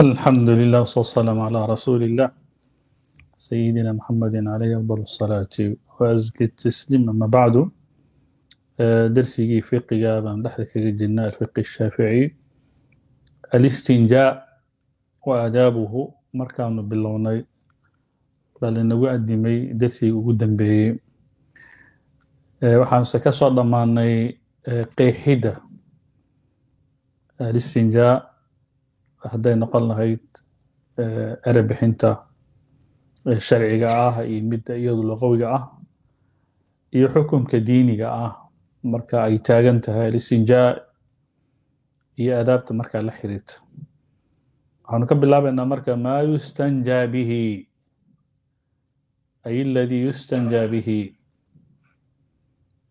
الحمد لله والصلاة والسلام على رسول الله سيدنا محمد عليه أفضل الصلاة وأزكى التسليم أما بعد درسي في قيابا لحظة الجنة الفقه الشافعي الاستنجاء وآدابه مركان باللوني بل إنه قدمي درسي قدم به waxaan se ka soo dhammaanay qeexidda الاستنجاء hadday noqon lahayd eh, erey bixinta eh, sharciga ah iyo midda iyadu luqawiga ah iyo xukunka diiniga ah marka ay taagan tahay alisinjaa iyo aadaabta markaa la xiriirta waxaanu ka bilaabaynaa marka maa yustanjaa bihi ay aladii yustanjaa bihi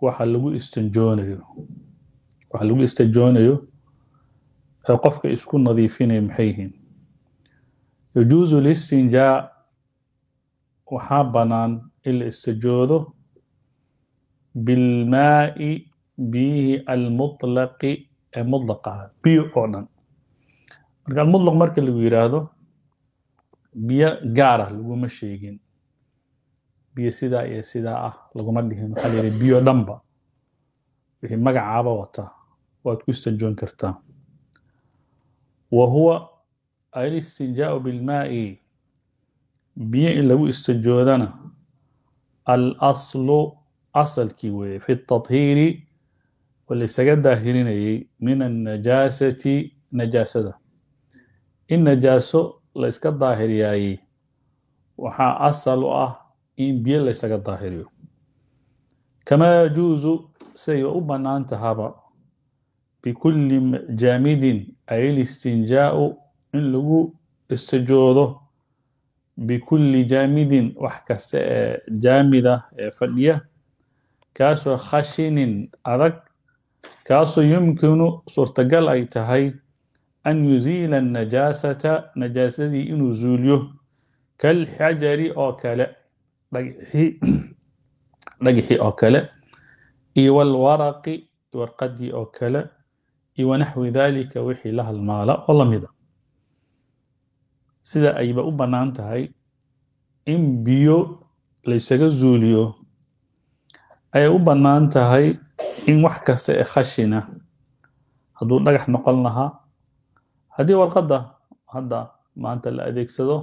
waxa lagu istanjoonayo waxa lagu istanjoonayo ee qofka isku nadiifinaya maxay yihiin yajuusu listinjaa waxaa banaan in la istajoodo bilmaa'i biyihii almutlaqi ee mudlaqa biyo oo dhan marka almudlaq marka lagu yidhaahdo biyo gaar ah laguma sheegin biyo sidaa iyo sidaa ah laguma dhihin waxaa la yidhi biyo dhanba wixii magacaaba wata waad ku istijoon kartaa wahuwa alistinjaau bilmaai biyo in lagu istajoodana alaslu asalkii weeye fi اtadhiiri oo laysaga daahirinayey min annajaasati najaasada in najaaso la yska daahiriyaayey waxaa asal u ah in biyo laysaga daahiriyo kamaa yajuusu siday u bannaan tahaba bikulli jaamidin ay listinjaau in lagu istijoodo bikulli jaamidin wax kasta ee jaamida ee fadhiya kaasoo khashinin adag kaasoo yumkinu suurtagal ay tahay an yusiila anajaasata najaasadii inuu zuuliyo kalxajari oo kale dhagxi dhagxi oo kale iyo walwaraqi warqaddii oo kale iyo wanaxwi daalika wixii la halmaala oo lamida sida ayba u bannaan tahay in biyo laysaga zuuliyo ayay u bannaan tahay in wax kasta ee khashina hadduu dhagax noqon lahaa haddii warqadda hadda maanta la adeegsado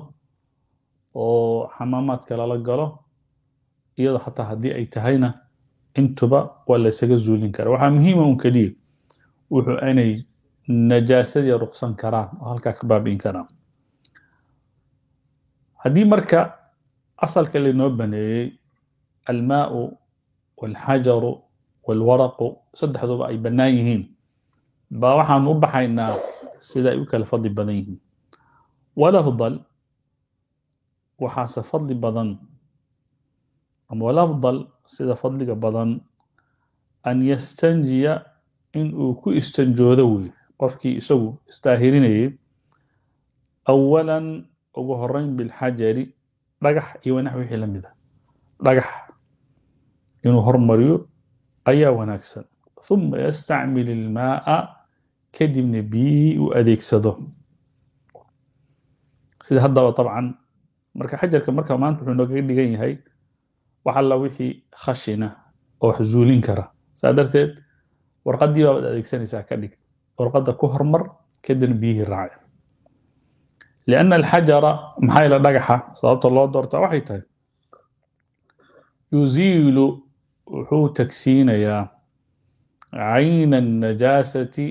oo xamaamaadka lala galo iyadoo xataa haddii ay tahayna intuba waa laysaga zuulin kara waxaa muhiima ah un keliya wuxuu inay najaasadii ruqsan karaan oo halkaa ka baabi'in karaan haddii marka asalka lainoo baneeyey almaau walxajaru walwaraqu saddexduba ay bannaan yihiin baa waxaanu u baxaynaa sida ay u kala fadli badan yihiin walafdal waxaase fadli badan ama walafdal sida fadliga badan an yastanjiya in uu ku istanjoodo wey qofkii isagu istaahirinayey awalan ugu horeyn bilxajari dhagax iyo wanax wixii la a ah. dhagax inuu hormariyo ayaa wanaagsan uma yastacmil ilmaaa kadibna biyihii uu adeegsado sida haddaba abcan marka xajarka marka maanta wuxuu noogaga dhigan yahay wax alla wixii khashina oo xusuulin kara saa darteed warqaddii baabad adeegsanaysaa ka dhig warqadda ku hormar kadibna biyihii raace lianna alxajara maxaa ila dhagaxa sababta loo doortaa waxay tahay yuziilu wuxuu tagsiinayaa cayna annajaasati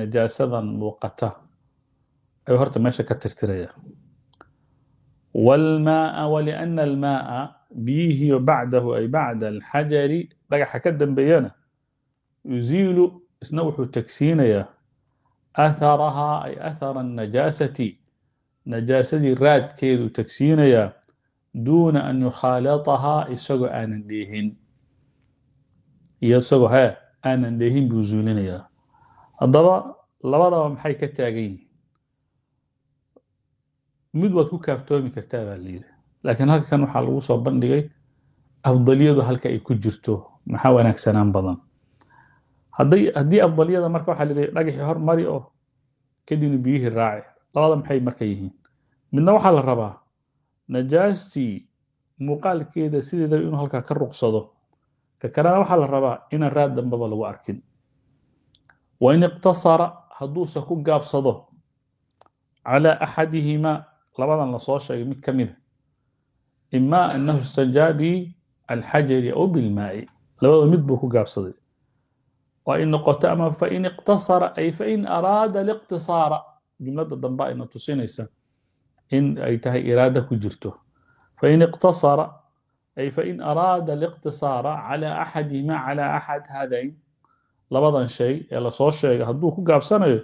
najaasadan muuqata ayuu horta meesha ka tirtirayaa walmaaa walianna almaaa biyihiiyo bacdahu ay bacda alxajari dhagaxa ka dambeeyana yuziilu isna wuxuu tagsiinayaa atharahaa ay athara annajaasati najaasadii raadkeedu tagsiinayaa duuna an yukhaalatahaa isagoo aanan dheehin iyo isagoo he aanan dheehin buu zuulinayaa haddaba labadaba maxay ka taagan yihiin mid waad ku kaaftoomi kartaa baa la yidhi laakiin halkan waxaa lagu soo bandhigay afdaliyadu halka ay ku jirto maxaa wanaagsanaan badan hadday haddii afdaliyada marka waxaa laleeyahy dhagaxii hormari oo kadibna biyihii raace labada maxay marka yihiin midna waxaa la rabaa najaastii muuqaalkeeda sideedaba inuu halkaa ka ruqsado ka kalena waxaa la rabaa inaan raad dambaba lagu arkin wa in iqtasara hadduuse ku gaabsado calaa axadihimaa labadan lasoo sheegay mid ka mida ah. imaa annahu istajaa bialxajari aw bilmaa'i labadaba mid buu ku gaabsaday waa in noqoto ama fain iqtasara ay fain araada liqtisaara jumladda dambe ayna tusinaysa in ay tahay iraada ku jirto fain iqtasara ay fain araada liqtisaara cala axadihima cala axad haadayn labadan shay ee lasoo sheegay hadduu ku gaabsanayo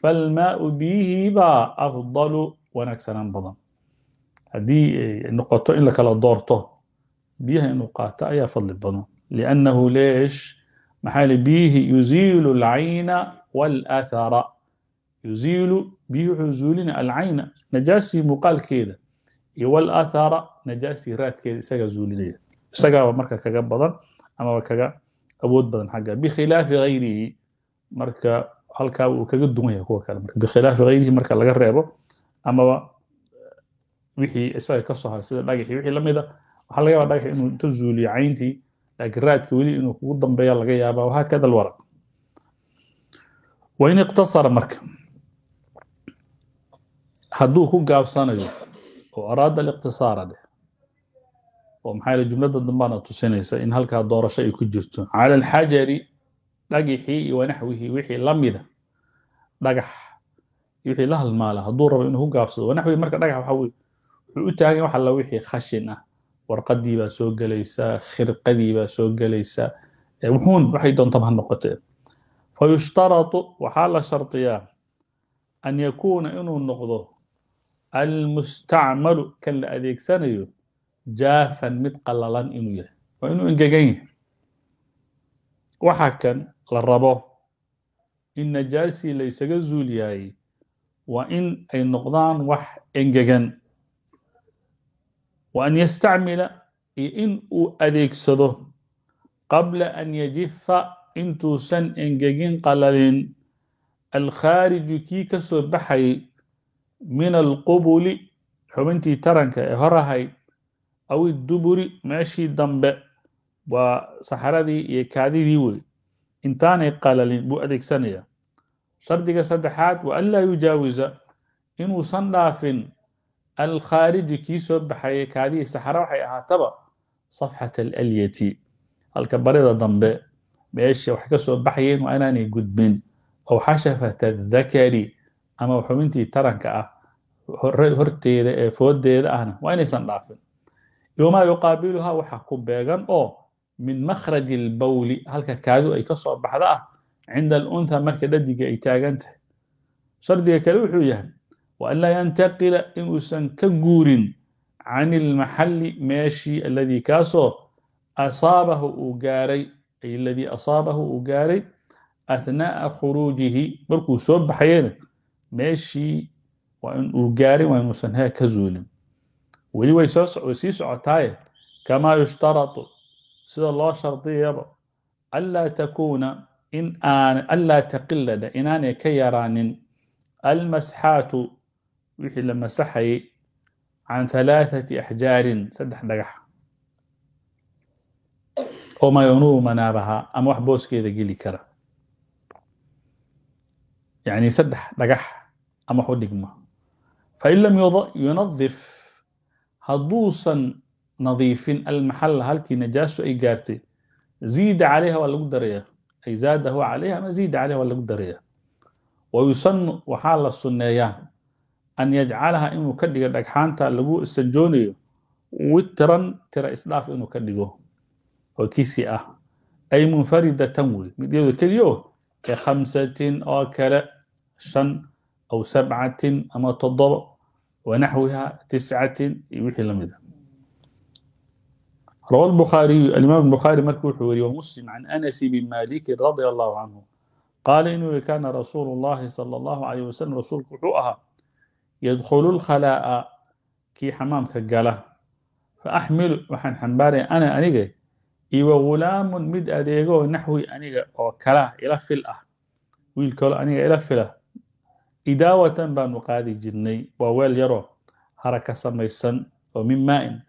falmaau biyihii baa afdalu wanaagsanaan badan haddii ay noqoto in la kala doorto biyaha inuu qaato ayaa fadli badan maxaa biyihii yuziilu alcayna walathara yuziilu biyihii wuxuu zuulina alcayna najaasii muuqaalkeeda iyo walathara najaasii raadkeeda isagaa zuulinaya isagaaba marka kaga badan amaba kaga awood badan xagga bikhilaafi hayrihi marka halkaa uu kaga duwan yahay kuwa kale marka bikhilaafi hayrihi marka laga reebo amaba eh, wixii isaga ka soo haray sida dhagaxii wixii la mid a inuu inta zuuliyo laakiin raadka weli inuu kugu dambeeya laga yaabaa wahaakada alwaraq wain iqtasara marka hadduu ku gaabsanayo oo araada aliqtisaara dheh oo maxaa yale jumladda dambaana tusinaysa in halkaa doorasho ay ku jirto cala alxajari dhagixii iyo wanaxwihii wixii la mida dhagax wixii la halmaala hadduu rabo inuu ku gaabsado wanaxwihii marka dhagax waxa weye wuxuu u taagan wax alla wixii khashin ah warqadii baa soo gelaysaa khirqadii baa soo gelaysaa wuxuun waxay doontaba ha noqotee fa waxaa la shardiyaa an yakuuna inuu noqdo almustacmalu kan la adeegsanayo jaafan mid qalalan inuu yahay waa inuu engegan yahay waxaa kan la rabo in najaasii la ysaga zuul yahay waa in ay noqdaan wax engegan wa an yastacmila iyo in uu adeegsado qabla an yajifa intuusan engegin qalalin alkhaariju kii ka soo baxayay min alqubuli xubintii taranka ee horahay aw iduburi meeshii dambe waa saxaradii iyo kaadidii wey intaanay qalalin buu adeegsanayaa shardiga saddexaad wa an laa yujaawisa inuusan dhaafin alkhaariju kii soo baxaya kaadihii saxara waxay ahaataba safxat alalyati halka barida dambe meesha wax ka soo baxayeen waa inaanay gudbin aw xashafat adakari ama xubintii taranka ah horteeda ee foodeeda ahna waa inaysan dhaafin iwamaa yuqaabiluhaa waxa ku beegan oo min makhraji albawli halka kaadu ay ka soo baxda ah cinda aluntha marka dhadiga ay taagan tahay shardiga kale wuxuu yahay waanlaa yantaqila inuusan ka guurin can ilmaxalli meeshii aladii kaasoo asaabahu uu gaaray ay aladii asaabahu uu gaaray ahnaa'a khuruujihi markuu soo baxayena meeshii waa in uu gaarin waa inuusan hee ka zuulin weli way sii socotaaye kamaa yushtaratu sida loo shardiyaba anlaa takuuna in aananlaa taqilada inaanay ka yaraanin almasxaatu wixii la masaxayay can halaathati axjaarin saddex dhagax oo mayonuhu manaabahaa ama wax booskeeda geli kara yani saddex dhagax ama wax u dhigma fain lam yunadif hadduusan nadiifin almaxala halkii najaasu ay gaartay ziida calayha waa lagu daraya ay zaadahu calayha ama ziida calayha waa lagu daraya wayusanu waxaa la sunneeyaa an yajcalaha inuu ka dhigo dhagxaanta lagu istanjoonayo witran tira isdhaaf inuu ka dhigo oo kisi ah ay munfaridatan wey mid iyado keliyo ka khamsatin oo kale shan aw sabcatin ama toddoba wanaxwiha tiscatin iyo wixii la mida روى البخاري الإمام البخاري مركو حوري ومسلم عن أنس بن مالك رضي الله عنه قال إنه كان رسول الله صلى الله عليه وسلم رسول كحوءها yadkhulu lkhalaa'a kii xamaamka gala faaxmilu waxaan xambaaraya ana anige iwa ghulaamun mid adeegoo naxwi aniga oo kala ila fil ah wiil kalo aniga ila filah idaawatan baanu qaadi jirnay waa weel yaroo hara ka samaysan oo min maain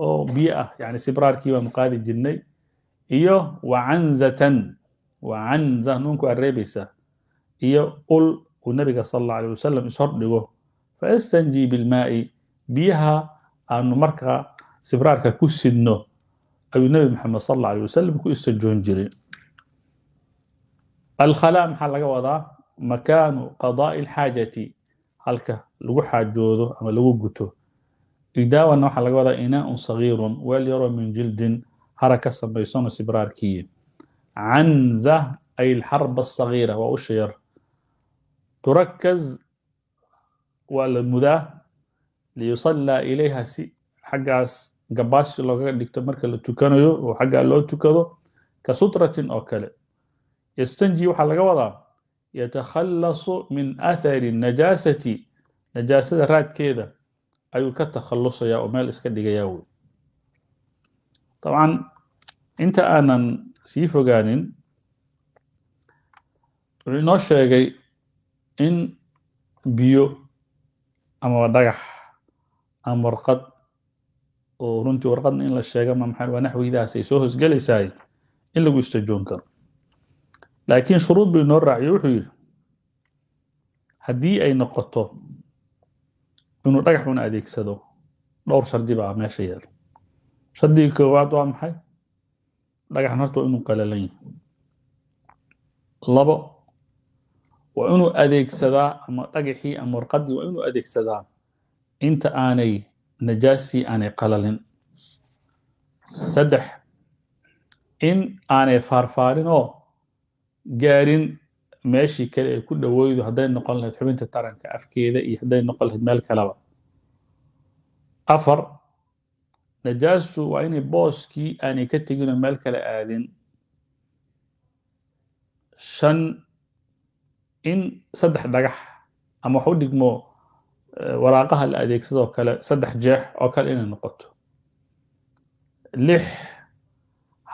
oo biyo ah yani sibraarkii baanu qaadi jirnay iyo wacanzatan wacanza nuunku aad reebaysaa iyo ul uu nabiga sala allah alay wasalam ishor fastanjii bilmaai biyaha aanu markaa sibraarka ku sidno ayuu nabi maxamed sal alla alay wasalam ku istajoon jiray alkhalaa maxaa laga wadaa makaanu qadaai alxaajati halka lagu xaajoodo ama lagu guto idaawana waxaa laga wadaa inaaun sagiirun weel yaroo min jildin hara ka samaysona sibraarkii canza ay alxarba asagiira waa usha yar turakaz waa la mudaa liyusallaa ilayha si xaggaas gabaashi looga dhigto marka la tukanayo oo xaggaa loo tukado ka sutratin oo kale yastanji waxaa laga wadaa yatakhallasu min athari najaasati najaasada raadkeeda ayuu ka takhallusayaa oo meel iska dhigayaa wey dabcan inta aanan sii fogaanin wuxuu inoo sheegay in biyo amaba dhagax ama warqad oo runtii warqadna in la sheego mamaxa waa naxwiidaasay soo hosgelaysaay in lagu istajoon karo laakiin shuruud bu inoo raaciyo wuxuu yidhi haddii ay noqoto inuu dhagax una adeegsado dhowr shardi baa meesha yeela shardiga koowaad waa maxay dhagaxna horta waa inuu qalalan yahay labo waa inuu adeegsadaa ama dhagaxii ama warqaddii waa inuu adeegsadaa inta aanay najaasii aanay qalalin saddex in aanay faarfaarin oo gaarin meeshii kale ee ku dhoweydu hadday noqon lahayd xubinta taranka afkeeda iyo hadday noqon lahayd meel kaleba afar najaastu waa inay booskii aanay ka teginoo meel kale aadin shan in saddex dhagax ama wax u dhigmo eh, waraaqaha la adeegsadoo kale saddex jeex oo kale inay noqoto lix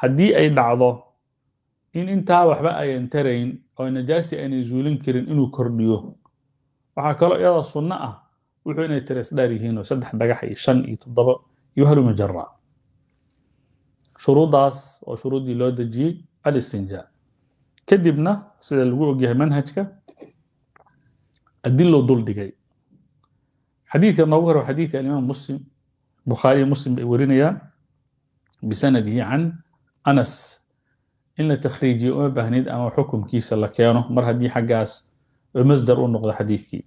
haddii ay dhacdo in intaa waxba ayan tarayn oo najaasi aynay zuulin karin inuu kordhiyo waxaa kaloo iyadoo sunno ah wuxuu inay tiresdhaar yihiinoo saddex dhagax iyo shan iyo toddoba iyo haluma jaraa shuruuddaas oo shuruuddii loo dejiyey alistinjaa kadibna sida lagu ogyahay manhajka adilo duldhigay xadiidka noogu hore xadiidka alimaam muslim bukhaariyo muslim bay warinayaan bisanadihi can anas in la takhriijiyo uma baahnayd ama xukumkiisa la keeno mar haddii xaggaas masdar u noqdo xadiidkii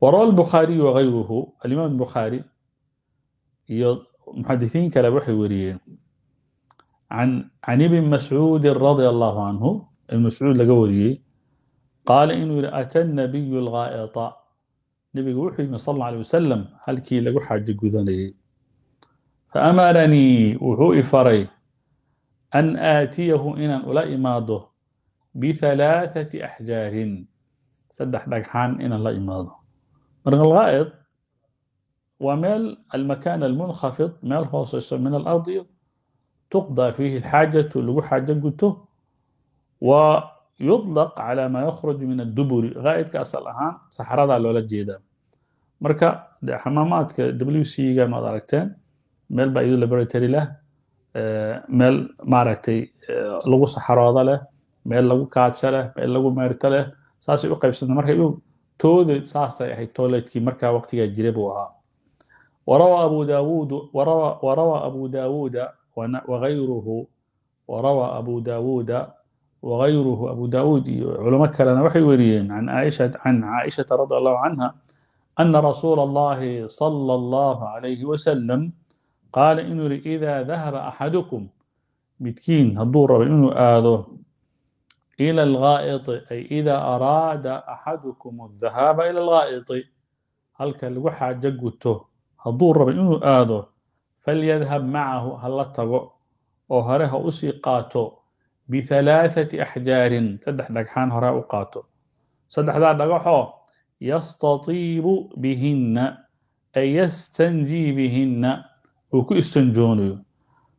warawa albukhaariyu wagayruhu alimaam bukhaari iyo muxadisiin kale waxay wariyeen can ibn mascuudin radia allahu canhu ibn mascuud laga wariyey qaala inuu yihi ata nabiyu lgaa'ita nebigu wuxuu yimi sal alla alay wasalam halkii lagu xaajo gudanayey faamaranii wuxuu ifaray an aatiyahu inaan ula imaado bihalaathati axjaarin saddex dhagxaan inaan la imaado marka algaa'id waa meel almakaan almunkhafid meel hoosayso min alardi tuqdaa fiihi alxaajatu lagu xaajo guto waa yudlaq calaa maa yakhruju min adduburi qaa'idka asal ahaan saxaradaa loola jeedaa marka de xamaamaadka w c ga maad aragteen meel baa iyadu laboratory leh meel maaragtay lagu saxarooda leh meel lagu kaaja leh meel lagu meerto leh saasay u qaybsanta marka iyuu tooda saasay ahayd tooleedkii markaa waqtigaa jira buu ahaa warawa abu daawuudu warawa abu daawuuda wagayruhu warawa abu daawuuda wغayruhu abu daud iyo culamo kalena waxay weriyeen can caaishaةa radi الlahu canha ana rasuula اllahi salى اllahu عalayhi wasalam qaala inuu yihi ida dahaba axadukum midkiin hadduu rabo inuu aado ilى اlgaa'iطi ay ida araada axadukum اdahaba ilى اlgaa'iطi halka lagu xaajo guto hadduu rabo inuu aado falyadhab macahu hala tago oo hore ha usii qaato bihalaathati axjaarin saddex dhagxaan horaa u qaato saddexdaa dhagaxoo yastatiibu bihinna ee yastanji bihinna uu ku istanjoonayo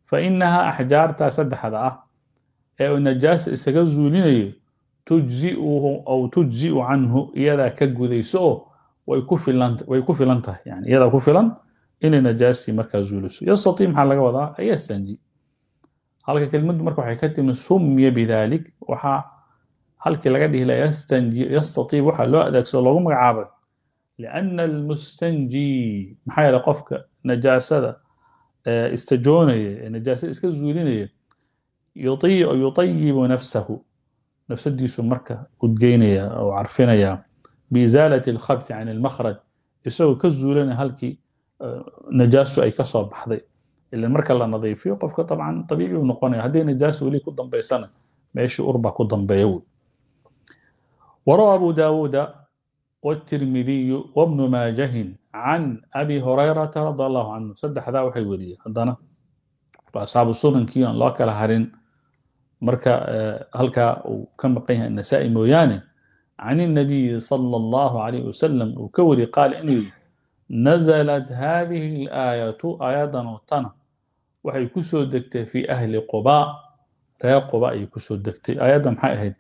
fa innahaa axjaartaa saddexda ah ee uu najaasa isaga zuulinayo tujziuhu aw tujzi'u canhu iyadaa ka gudayso oo way ku filan tahay yani iyadaa ku filan inay najaastii markaa zuuliso yastatii maxaa laga wadaa ay halka kelmaddu marka waxay ka timi sumiya bidalik waxaa halkii laga dhihi laha yastatiib waxaa loo adeegsado loogu magacaabay liana almustanji maxaa yeele qofka najaasada istajoonaya ee najaasada iska zuulinaya yutayibu nafsahu nafsadiisu marka udgeynaya oo carfinaya biizaalati alkhabthi can almakhraj isagoo ka zuulinaya halkii najaasu ay ka soo baxday ilan marka la nadiifiyo qofka dabcan abiici u noqonaya haddii najaas weli ku dambaysana meeshii urba ku dambeeya wey warawa abu daawuuda wاtirmidiyu wabnu maajahin can abi hurayrata radi allahu canhu saddexdaa waxay weriyeen haddana asxaabu sunankii aan loo kala harin marka halkaa uu ka maqan yahay nasaai mooyaane can الnabiyi salى اllahu alayh wasalam uu ka weri qaal inuu yihi naزlat hadihi اlaayatu aayadan oo tana waxay kusoo degtay fi ahli quba ree quba ayay kusoo degtay aayadda maxay ahayd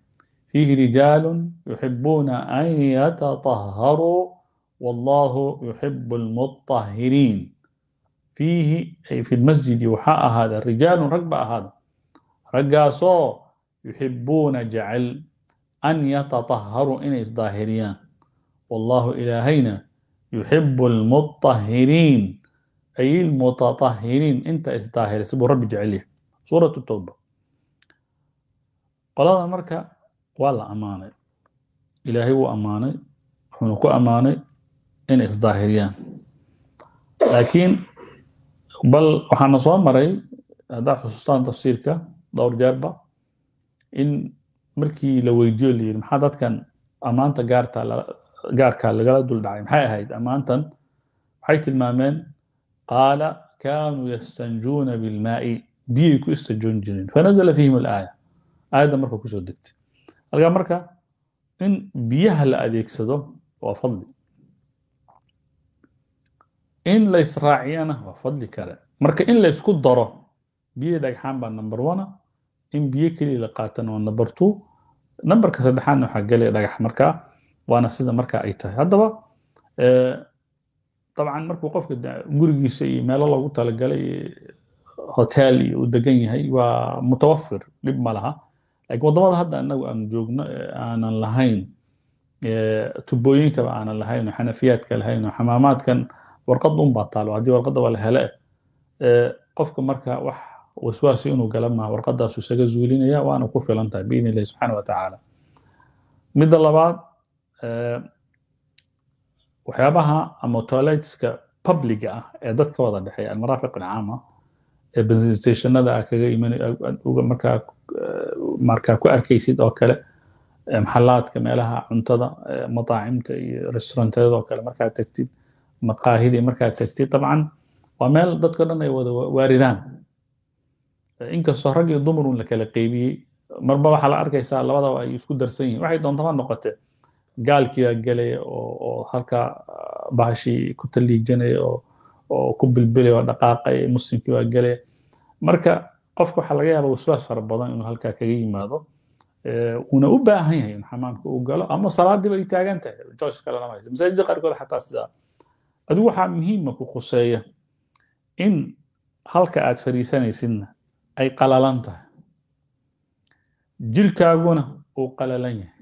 fiihi rijaalun yuxibuuna an yatataharuu wallahu yuxibu lmuطahiriin fiihi ay fi lmasjidi waxaa ahaada rijaalun rag ba ahaada raggaasoo yuxibuuna jecel an yatataharuu inay isdaahiriyaan wallahu ilaahayna yuxibu lmuطahiriin ay ilmutatahiriin inta isdaahirisa buu rabbi jecel yahay suuratu towba qoladan marka waa la ammaanay ilaahay wuu ammaanay wuxuuna ku ammaanay in isdaahiriyaan laakiin bal waxaana soo maray haddaa xusuustaan tafsiirka dhowr jeerba in markii la weydiyo la yidhi maxaa dadkan ammaanta gaarta gaarkaa lagala dul maxay ahayd ammaantan waxay tilmaameen قال كانوا يستنجون بالماء biyay ku istanjoon jireen fanazla fiihim alaaya aayadda marka kusoo degtay halkaa marka in biyaha la adeegsado waa fadli in laysraaciyana waa fadli kale marka in laysku daro biyo dhagxaan baa number one in biyo keliya la qaatana waa number two numberka saddexaadna waxaa gelaya dhagax markaa waana sida marka ay tahay haddaba dabcan markuu qofka gurigiisa iyo meelo loogu talagalay hotel iyo uu degan yahay waa mutawafir dhib ma laha lakin waddamada hadda inagu aanu joogno aanan lahayn tubooyinkaba aanan lahayn oo xanafiyaadka lahayn oo xamaamaadkan warqad unbaa taalo haddii warqadda waa qofka marka wax waswaasi inuu gala maaha warqadaasu isaga zuulinaya waana ku filan tahay biidn illahi subxaana watacaala midda labaad waxyaabaha ama toiletska publiga ah ee dadka wada dhexeeya almaraafiq alcaama ee benzin stationada a ah kaga imanmarkaa markaa eh, ku arkaysid oo kale eh, maxalaadka meelaha cuntada eh, mataacimta iyo restaurantadoo kale markaa tagtid maqaahidii markaa tagtid dabcan waa meel dadka dhan ay wada waaridaan inkastoo rag iyo dumarun la kala qeybiyey marba waxaa la arkaysaa labadaba ay isku darsan yihiin waxay doontaba noqotee gaalkiibaa gelaya oo halka bahashii ku taliijanaya oo ku bilbilaya oo dhaqaaqaya muslimkii baa gelaya marka qofka waxaa laga yaaba waswaas fara badan inuu halkaa kaga yimaado uuna u baahan yahay in xamaamka uu galo ama salaadiiba ay taagan tahay joyce kalena ma hayso masaajidda qaarkood xataa sidaa adigu waxaa muhiima ah ku khuseeya in halka aad fariisanaysidna ay qalalan tahay jirkaaguna uu qalalan yahay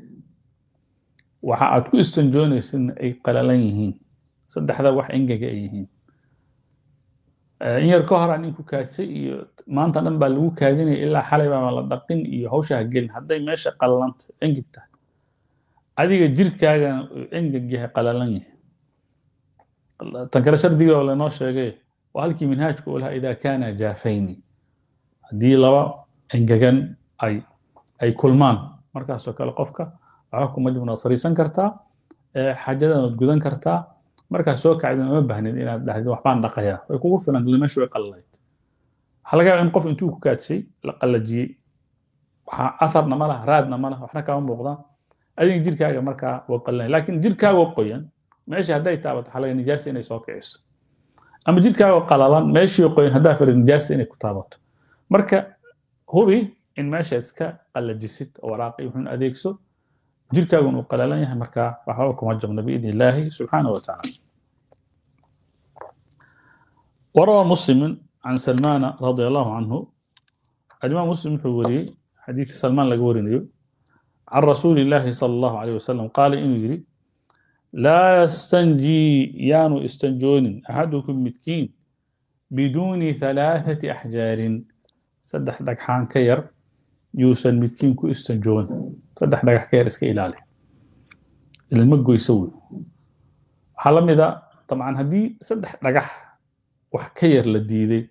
waxa aad ku istanjoonaysidna ay qalalan yihiin saddexda wax engega ay yihiin eh, in yar ka hor aan ninku kaadsay iyo maanta dhan baa lagu kaadinaya ilaa xalay baaba la dhaqin iyo hawsha gelin hadday meesha qalalanta engeg tahay adiga jirkaagana engeg yahay qalalan yahay tan kale shardiga oo lanoo sheegay waa halkii minhaajku u lahaa idaa kaana jaafayni haddii laba engegan ay ay kulmaan markaasoo kale qofka xukumadibna waad fariisan kartaa xaajadan waad gudan kartaa markaa soo kacdin uma bahnid inaad dhahdid waxbaan dhaqaya way kugu filan limashu way qallanayd waxaa laga yaaba in qof intuu ku kaadshay la qallajiyey waxaa atharna ma laha raadna ma laha waxna kaama muuqda adig jirkaaga markaa waa qallanay laakiin jirkaagoo qoyan meesha hadday taabato waxaa laga nijaasa inay soo kiciso ama jirkaagoo qalalan meeshii qoyan haddaa fari nijaasa inay ku taabato marka hubi in meesha iska qallajisid oo waraaqi wuxuun adeegso jirkaagun uu qalalan yahay markaa waxbaba kuma jabno biidn illaahi subxaana wa tacaala warawa muslimin can salmaana radia allahu canhu alimaam muslim wuxuu wariyey xadiidka salmaan laga warinayo can rasuuli illaahi sala allahu alayh wasalam qaala inuu yidhi laa yastanjii yaanu istanjoonin axadukum midkiin biduuni halaathati axjaarin saddex dhagxaan ka yar yuusan midkiin ku istanjoogan saddex dhagax ka yar iska ilaali ilma goyso wey waxaa la mida dabcan haddii saddex dhagax wax ka yar la diiday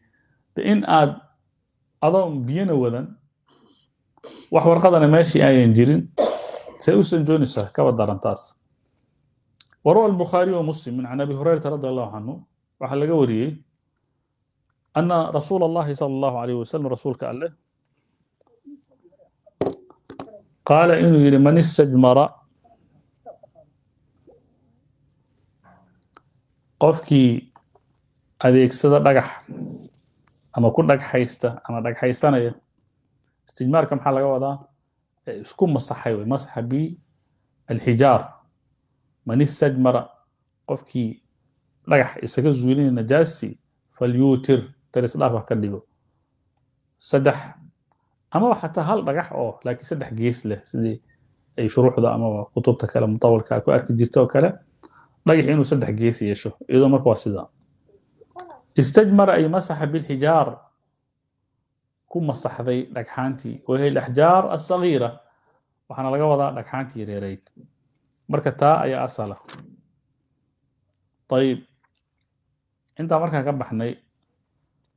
de in aad adoon biyana wadan wax warqadana meeshii ayan jirin say u sanjoonaysaa ah, kaba daran taas وروى البخاري ومسلم عن أبي هريرة رضي الله عنه وحلق وريه أن رسول الله صلى الله عليه وسلم رسول قال له qaala inuu yidhi man istajmara qofkii adeegsada dhagax ama ku dhagxaysta ama dhagxaysanaya istijmaarka maxaa laga wadaa ee isku masaxay wey masaxa alxijaar man istajmara qofkii dhagax isaga zuulinaya najaasi falyuutir darisdhaaf ah ka dhigo saddex amaba xataa hal dhagax oo laakiin saddex gees leh sidii ay shuruuxda amaba kutubta kale mutawalka ku arki jirta oo kale dhagax inuu saddex gees yeesho iyadoo marka waa sidaa istajmara ay masaxa bilxijaar ku masaxday dhagxaantii wahiya alaxjaar asagiira waxaana laga wadaa dhagxaantii yareereyd marka taa ayaa asala ayib intaa markaan ka baxnay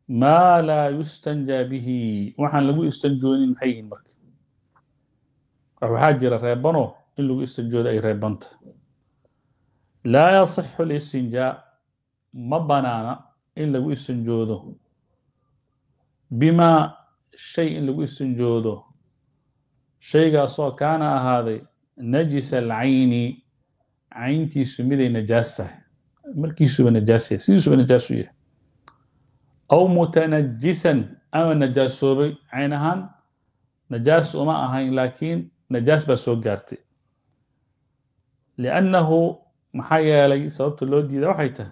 maa laa yustanja bihi waxaan lagu istanjoonin maxay yihiin marka ah, waxaa jira reebano in lagu istanjooda ay reebanta laa yasixu listinjaa ma banaana in lagu istanjoodo bimaa shay in lagu istanjoodo shaygaasoo kaana ahaaday najisa alcayni cayntiisu miday najaas tahay markiisuba najaas yahay sidiisuba najaasu yahay aw mutanajisan ama najaasoobay cayn ahaan najaas uma ahayn laakiin najaas baa soo gaartay liannahu maxaa yeelay sababta loo diida waxay tahay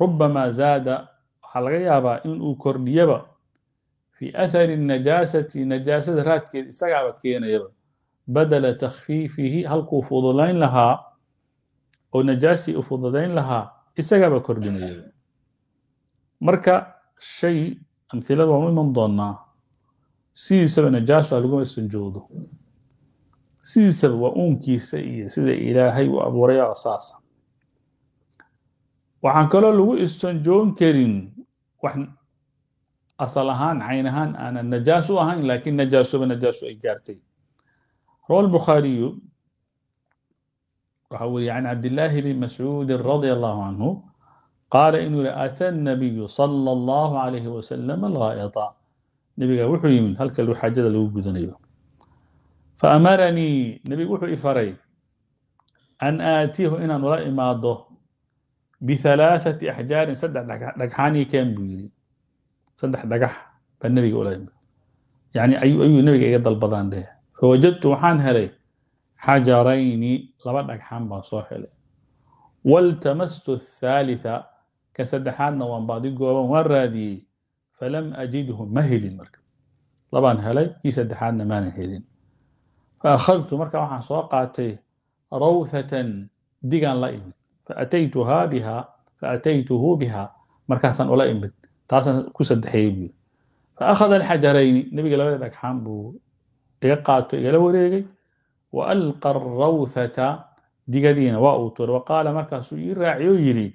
rubamaa zaada waxaa laga yaabaa in uu kordhiyaba fii athari najaasati najaasada raadkeed isagaaba keenayaba badala takhfiifihi halkuu fudulayn lahaa oo najaasii u fududayn lahaa isagaaba kordhinayaba marka shay amhilada waanu iman doonaa sidiisaba najaashu halguma sunjoodo sidiisaba waa uunkiisa iyo sida ilaahay uu abuuraya saasa waxaan kaloo lagu issanjoon karin wax asal ahaan cayn ahaan aanan najaas u ahayn laakiin najaasoba najaashu ay gaartay rawa albukhaariyu waxa weriye can cabdillaahi bn mascuudin radia allahu canhu qaala inuu yihi ata nabiyu sala allahu calayhi wasalam alghaa'ida nebigaa wuxuu yimid halka xaajada lagu gudanayo fa amaranii nebigu wuxuu i faray an aatiihu inaan ula imaado bihalaathati axjaarin saddex dhagxaan ii keen buu yidhi saddex dhagax baa nebiga ula yimid yani ayuu nebiga iga dalbadaan dheh fawajadtu waxaan helay xajarayni laba dhagxaan baan soo helay waltamastu athaalitha ka saddexaadna waan baadi gooban waan raadiyey falam ajidhu ma helin marka labaan helay kii saddexaadna maanan helin faakhadtu marka waxaan soo qaatay rawthatan digaan la imid faataytuhaa bihaa faataytuhu bihaa markaasaan ula imid taasaan ku sadexeeyey faakhada alxajarayni nebiga labada dhagxaan buu iga qaato igala wareegay waalqa arawthata digadiina waa uu turay waqaala markaasuu ii raaciyo yidhi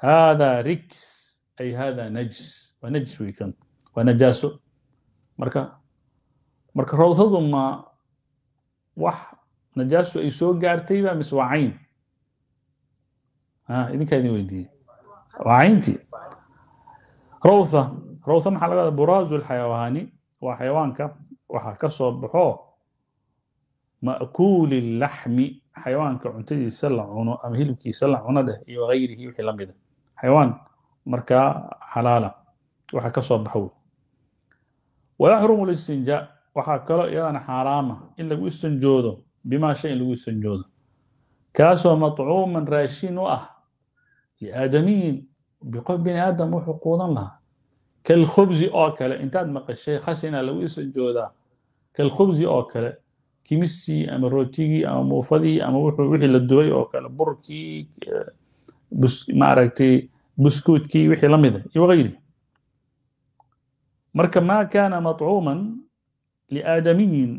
hada rigs ay hada najis waa najis wey waa najaaso marka marka rawdadu ma wax najaasu ay soo gaartayba mise waa cayn idinkaa idin weydiiyey waa cayntii rawha rawha maxaa laga wadaa buraazu lxayawaani waa xayawaanka waxaa ka soo baxo ma'kuuli laxmi xayawaanka cuntadiisa la cuno ama hilibkiisa la cuno dheh iyo hayrihi wixii la xayawaan markaa xalaala waxa ka soo baxow wa yaxrumu listinjaa waxaa kaloo iyadana xaaraama in lagu istanjoodo bima shay in lagu istanjoodo kaasoo maطcuuman raashin u ah liaadamiyin biqof bini aadam wuxuu quudan lahaa kalkhubsi oo kale intaad maqashay khasina lagu istanjoodaa kalkhubsi oo kale kimistii ama rootigii ama muufadii ama wixii la dubay oo kale burkii maaragtay buskuudkii wixii la mida iyo wagayrihi marka ma kana maطcuuman liaadamiyin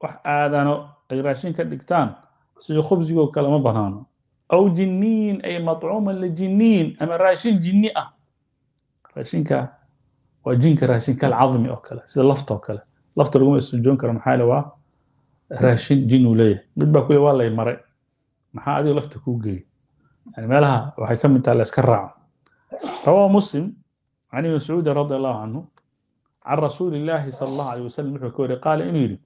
wax aadano ay raashin ka dhigtaan sida khubsigoo kale ma banaano aw jinniyin ay maطcuuman lijiniyin ama raashin jinni ah raashinka waa jinka raashinka alcadmi oo kale sida lafta kale lafta laguma issujoon karo maxaa le waa raashin jin uu leeyahay mid baa kule waa lay maxaa adigo lafta kuu geeyay meelaha waxay ka mid taha la iska raaco rawaa muslim can ibni mascuudin radi allahu canhu can rasuuli illaahi sala allahu alay wasalam wuxuu ka wariy qaala inuu yidhi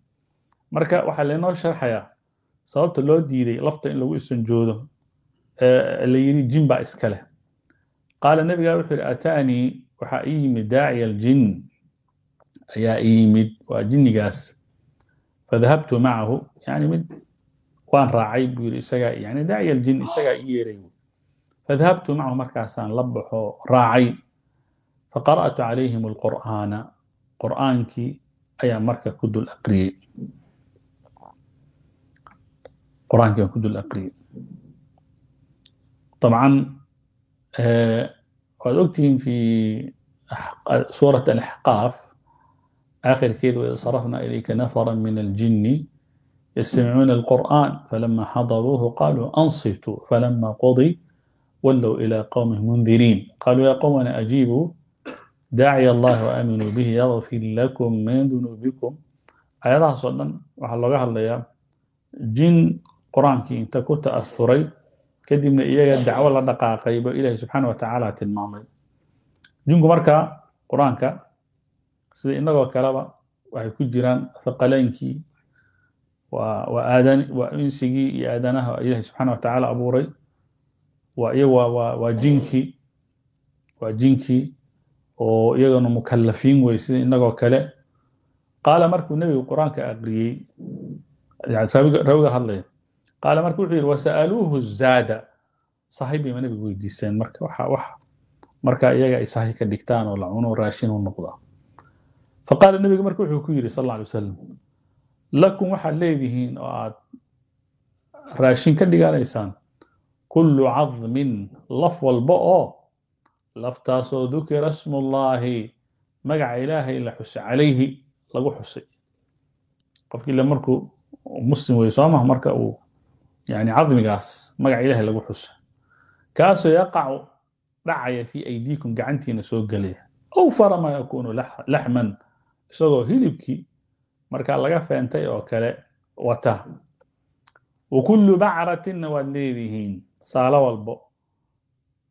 marka waxaa laynoo sharxayaa sababta loo diiday lafta in lagu isanjoodo la yidhi jin baa iska leh qaala nabigaa wuxuu yidhi ataanii waxaa ii yimid daaciya aljin ayaa ii yimid waa jinnigaas fadahabtu macahu yani mid waan raacay buu yidhi isagaa yani daaciyal jin isagaa ii yeeray fadahabtu macahu markaasaan la baxo raacay faqara'tu calayhim alqur'aana qur'aankii ayaa marka ku dul aqriyey qur'aankii aan ku dul aqriyey طبعا eh, waad ogtihiin fi suuraة الاحقاaf آخرkeed وإذ صرفنا إليka نفرا من الجن يستمعون القرآن فلما حضروه قالوا أنصتوا فلما قضي ولوا إلى قومهم منذرين قالوا يا قومنا أجيبوا daacya allahi waaminuu bihi yakfir lakum min dunuubikum aayadahaas oo dhan waxaa looga hadlayaa jin qur-aankii inta ku ta'asuray kadibna iyaga dacwo la dhaqaaqay ba ilaahi subxaana watacaala tilmaamay jinku markaa qur-aanka sida inagoo kaleba waxay ku jiraan thaqaleynkii waa insigii iyo aadanaha ilahay subxaana watacaala abuuray waa jinkii waa jinkii oo iyagana mukalafiin wey sida inagoo kale qaala markuu nebigu qur-aanka aqriyey rawiga hadlaya qaala marka wuxuu yidhi wasa'aluuhu zaada sahay bayma nebigu weydiiseen marka marka iyaga ay sahay ka dhigtaan oo la cuno raashin u noqdaa faqaala nebigu marka wuxuu ku yidhi sal alla alay wasalam lakum waxaad leedihiin oo aad raashin ka dhiganaysaan kullu cadmin laf walba oo laftaasoo dukira smullaahi magaca ilaahay la xusay calayhi lagu xusay qofkii ile markuu muslim wey soo maha marka uu yani cadmigaas magaca ilaahay lagu xusay kaasoo yaqacu dhacaya fii aydiikum gacantiina soo gelaya aw fara maa yakuunu laxman isagoo hilibkii markaa laga feentay oo kale wata wakullu bacratinna waad leedihiin saalo walbo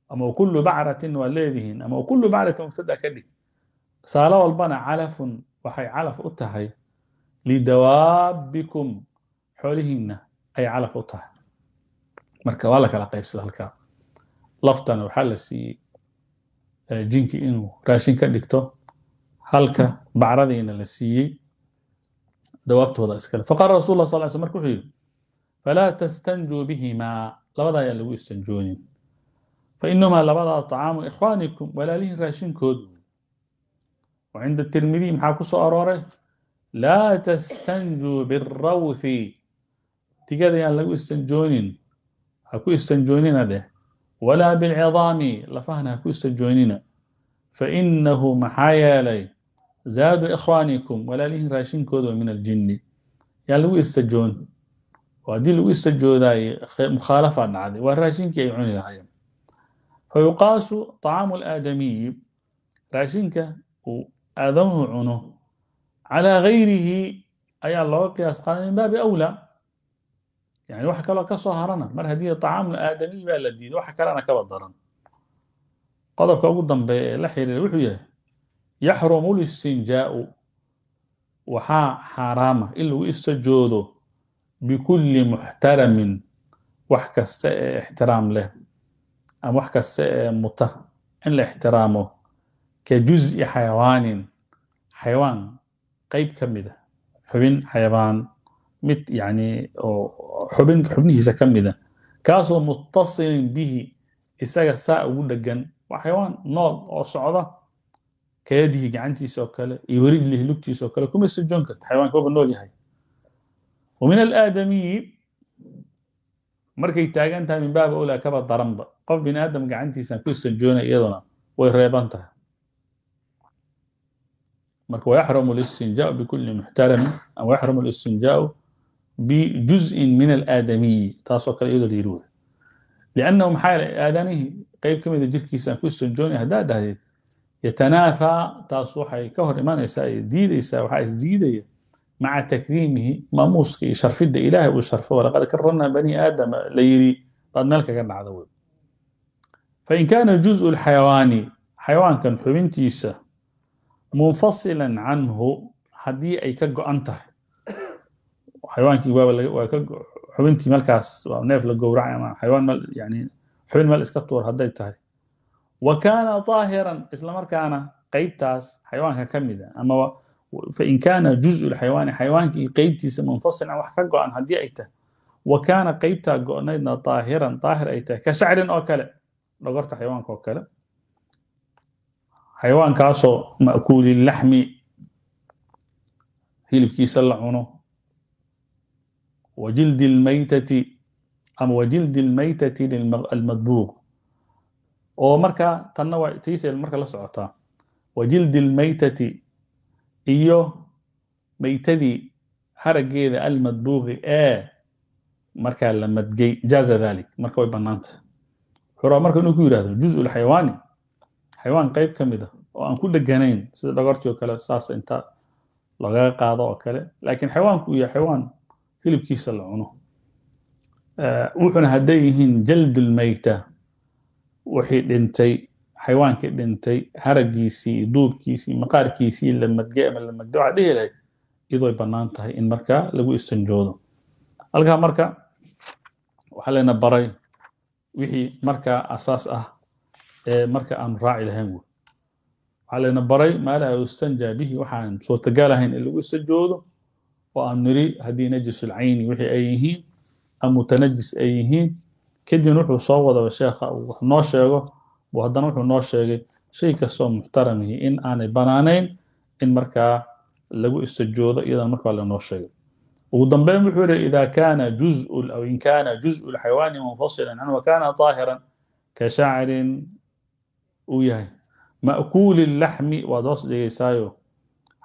ama wakullu bacratin waad leedihiin ama wakullu bacratin mubtada ka dhig saalo walbana calafun waxay calaf u tahay lidawaabikum xoolihiinna ay calaf u tahay marka waa la kala qaybsada halkaa laftana waxaa la siiyey eh, jinki inuu raashin ka dhigto halka bacradiina la siiyey dawaabtooda iskale faqaala rasul lah sal sl marka wuxuu yihi falaa tastanjuu bihimaa labada ayaan lagu istanjoonin fainamaa labadaas طacaamu ikhwaanikum walaalihiin raashinkoodu cinda tirmidiy maxaa ku soo arooray laa tastanjuu biاrawfi digada ayaan lagu istanjoonin ha ku istanjoonina dheh walaa biاlcidaami lafahana ha ku istanjoonina fainahu maxaa yeelay zaadu ikhwaanikum walaalihiin raashinkooda min aljinni yaan lagu irsajoon oo haddii lagu irsajoodaaye mukhaalafaa dhacday waa raashinkii ay cuni lahaayeen fa yuqaasu طacaamu alaadamiyi raashinka uu aadamuhu cuno calaa gayrihi ayaa looga qiyaas qaaday min baabi awlaa yani wax kaloo ka soo harana mar haddii طacaamu aadamiyi baa la diiday waxa kalena kaba daran qodobka ugu dambeeya ee la xiriira wuxuu yahay yaxrumu listinjaau waxaa xaaraama in lagu istajoodo bikulli muxtaramin wax kasta ee ixtiraam leh ama wax kasta ee muta in la ixtiraamo ka juzi xayawaanin xayawaan qayb ka mida xubin xayawaan mid yani oo xubin xubnihiisa ka mida kaasoo muttasilin bihi isaga saa ugu dhegan waa xayawaan nool oo socda kayadigii gacantiisa oo kale iyo weridlihi lugtiisa oo kale kuma sujoon karta xayawaanka waba nool yahay wa min alaadamiyi markay taagan tahay min baaba olaa kaba daranba qof bini aadam gacantiisaan ku istinjoonay iyaduna way reeban tahay marka wayaxrumu listinjaau bikulli muxtaramin ama yaxrumu listinjaau bijuzin min alaadamiyi taasoo kale iyadoo la yiri wey liannahu maxaa aadanihi qayb ka mida jirkiisaan ku istinjoonay haddaa dhahdeed yatanaafaa taas waxay ka hor imanaysaa ee diidaysaa waxaa isdiidaya maca takriimihi maamuuska iyo sharfidda ilaahay uu sharfo walaqad karamna bani aadama la yiri baad meel kaga dhacda wey fain kaana juzu lxayawaani xayawaankan xubintiisa munfasilan canhu haddii ay ka go-an tahay xayawaankii waa ka xubintii malkaas waa neef la gowraca ama xayawaan yani xubin meel iska tuur hadday tahay wa kana aahiran islamarkaana qaybtaas xayawaanka ka mida ama fain kaana juzu xayawaani xayawaanka iyo qeybtiisa munfasilan wax ka go-an haddii ay tahay wa kaana qeybtaa go-naydna aahiran aahir ay tahay ka shacrin oo kale dhogorta xayawaanka oo kale xayawaankaasoo ma'kuulilaxmi hilibkiisa la cuno wa jildi lmaytati ama wa jildi lmaytati almadbuuq oo marka tanna waa tiisel marka la socotaa wa jildi lmaytati iyo maytadii harageeda almadbuuqi ee markaa la madgey jaaza dalik marka way bannaanta xuraa marka inuu ku yidhahdo juzu lxayawaani xayawaan qayb ka mid a ah oo aan ku dheganayn sida dhagortii oo kale saas inta lagaga qaado oo kale laakiin xayawaanku iyo xayawaan hilibkiisa la cuno wuxuna hadday yihiin jaldulmayta wixii dhintay xaywaankii dhintay haragiisii duubkiisii maqaarkiisii la madge ama la magde waxaa dhihi lahayd iyadooy bannaan tahay in markaa lagu istanjoodo halkaa marka waxaa layna baray wixii markaa asaas ah ee marka aanu raaci lahayn wey waxaa layna baray maalaa yustanjaa bihi waxaan suurtagalahayn in lagu istanjoodo oo aanu niri haddii najisulcayni wixii ay yihiin ama mutanajis ay yihiin kadibna wuxuu soo wadaba sheekha uu wax noo sheego haddana wuxuu noo sheegay shay kastoo muxtaram in aanay banaanayn in markaa lagu istajoodo iyadan markaa lanoo sheegay ugu dambeyn wuxuu yihi ida kana juzun aw in kana juzu lxayawaani munfasilan canhu wakana طaahiran ka shacrin uu yahay ma'kuuli laxmi waad hoos dhigaysaayo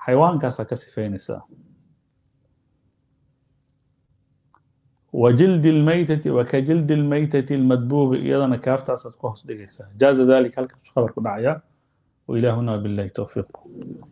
xayawaankaasa ka sifaynaysaa wjild اlmaytati wakajild اlmaytati اlmadbuuqi iyadana kaaftaasaad ku hoos dhigaysaa jaaza dalik halkaasu khabar ku dhacaya wailahuna wbilahi towfiiq